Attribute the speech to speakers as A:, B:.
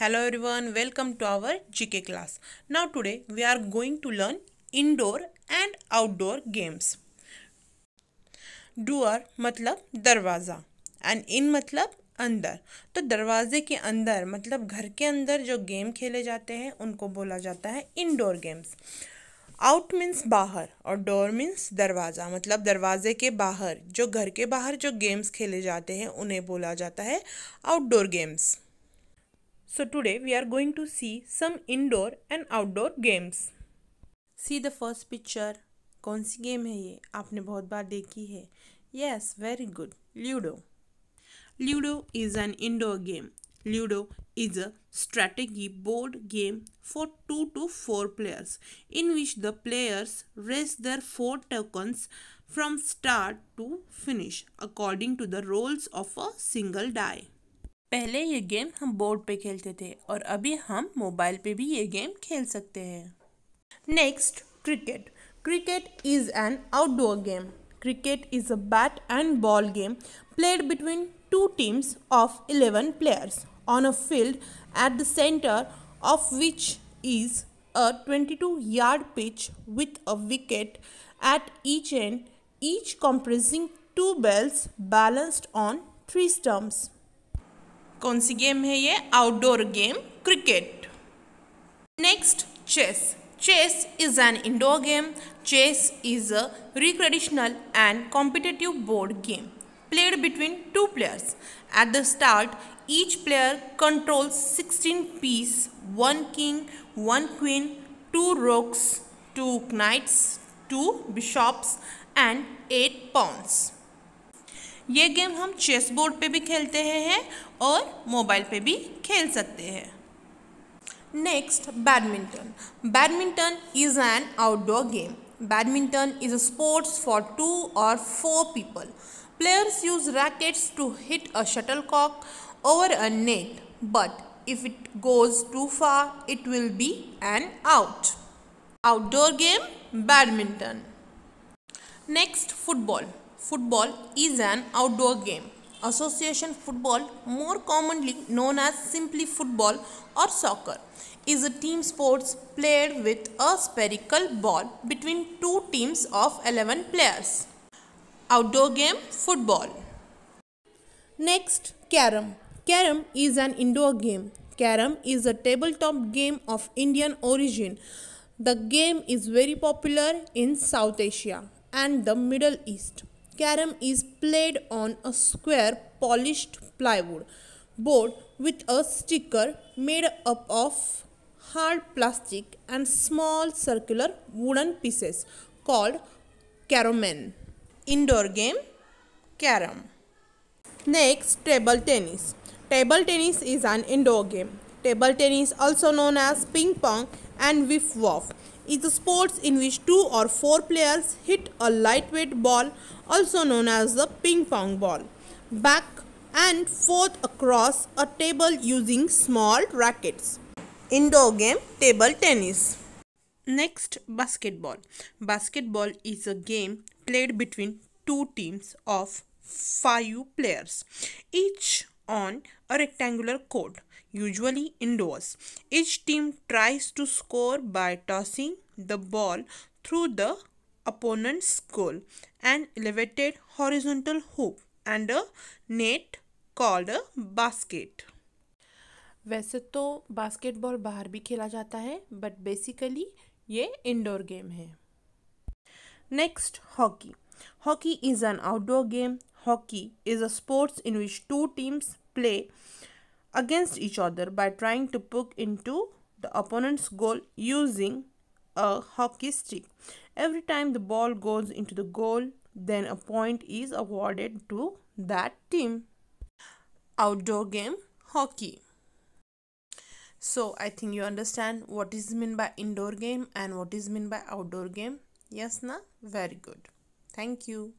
A: Hello everyone welcome to our GK class now today we are going to learn indoor and outdoor games door मतलब दरवाज़ा and in मतलब अंदर तो दरवाजे के अंदर मतलब घर के अंदर जो गेम खेले जाते हैं उनको बोला जाता है इंडोर गेम्स आउट मीन्स बाहर और डोर मीन्स दरवाज़ा मतलब दरवाजे के बाहर जो घर के बाहर जो गेम्स खेले जाते हैं उन्हें बोला जाता है outdoor games So today we are going to see some indoor and outdoor games. See the first picture. कौन सी गेम है ये आपने बहुत बार देखी है yes very good ludo ludo is an indoor game ludo is a strategy board game for 2 to 4 players in which the players raise their 4 tokens from start to finish according to the rolls of a single die. पहले ये game हम board पे खेलते थे और अभी हम mobile पे भी ये गेम खेल सकते हैं next cricket cricket is an outdoor game cricket is a bat and ball game played between two teams of eleven players on a field at the centre of which is a twenty two yard pitch with a wicket at each end each comprising two bails balanced on three stumps कौन सी game है ये outdoor game cricket next chess chess is an indoor game chess is a recreational and competitive board game played between two players at the start each player control sixteen piece one king one queen two rooks two knights two bishops and eight pawns ये game हम chess board पर भी खेलते हैं और mobile पर भी खेल सकते हैं next badminton badminton is an outdoor game badminton is a sports for two और four people players use rackets to hit a shuttlecock over a net but if it goes too far it will be an out outdoor game badminton next football Football is an outdoor game. Association football, more commonly known as simply football or soccer, is a team sport played with a spherical ball between two teams of 11 players. Outdoor game football. Next, carom. Carom is an indoor game. Carom is a tabletop game of Indian origin. The game is very popular in South Asia and the Middle East. Carom is played on a square polished plywood board with a sticker made up of hard plastic and small circular wooden pieces called caromen. Indoor game carom. Next, table tennis. Table tennis is an indoor game. Table tennis also known as ping pong and whiff waff is a sport in which two or four players hit a lightweight ball, also known as the ping pong ball, back and forth across a table using small rackets. Indoor game table tennis. Next, basketball. Basketball is a game played between two teams of five players. Each on a rectangular court, usually indoors. Each team tries to score by tossing the ball through the opponent's goal, an elevated horizontal hoop, and a net called a basket. वैसे तो basketball बाहर भी खेला जाता है but basically ये indoor game है next hockey hockey is an outdoor game hockey is a sport in which two teams play against each other by trying to poke into the opponent's goal using a hockey stick. Every time the ball goes into the goal, then a point is awarded to that team. Outdoor game hockey. So I think you understand what is meant by indoor game and what is meant by outdoor game. Yes, na? Very good. Thank you.